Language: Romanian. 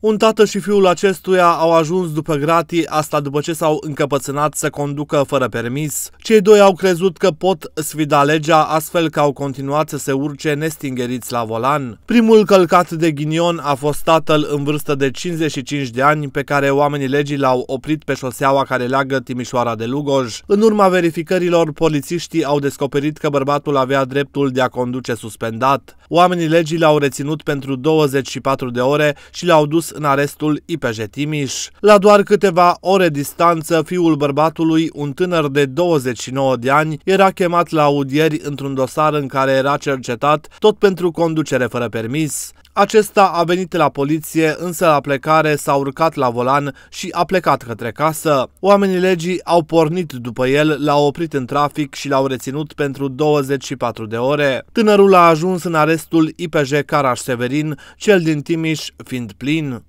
Un tată și fiul acestuia au ajuns după gratii, asta după ce s-au încăpățânat să conducă fără permis. Cei doi au crezut că pot sfida legea, astfel că au continuat să se urce nestingeriți la volan. Primul călcat de ghinion a fost tatăl în vârstă de 55 de ani, pe care oamenii legii l-au oprit pe șoseaua care leagă Timișoara de Lugoj. În urma verificărilor, polițiștii au descoperit că bărbatul avea dreptul de a conduce suspendat. Oamenii legii l-au reținut pentru 24 de ore și l-au dus în arestul IPJ Timiș. La doar câteva ore distanță, fiul bărbatului, un tânăr de 29 de ani, era chemat la audieri într-un dosar în care era cercetat tot pentru conducere fără permis. Acesta a venit la poliție, însă la plecare s-a urcat la volan și a plecat către casă. Oamenii legii au pornit după el, l-au oprit în trafic și l-au reținut pentru 24 de ore. Tânărul a ajuns în arestul IPJ Caraș Severin, cel din Timiș fiind plin.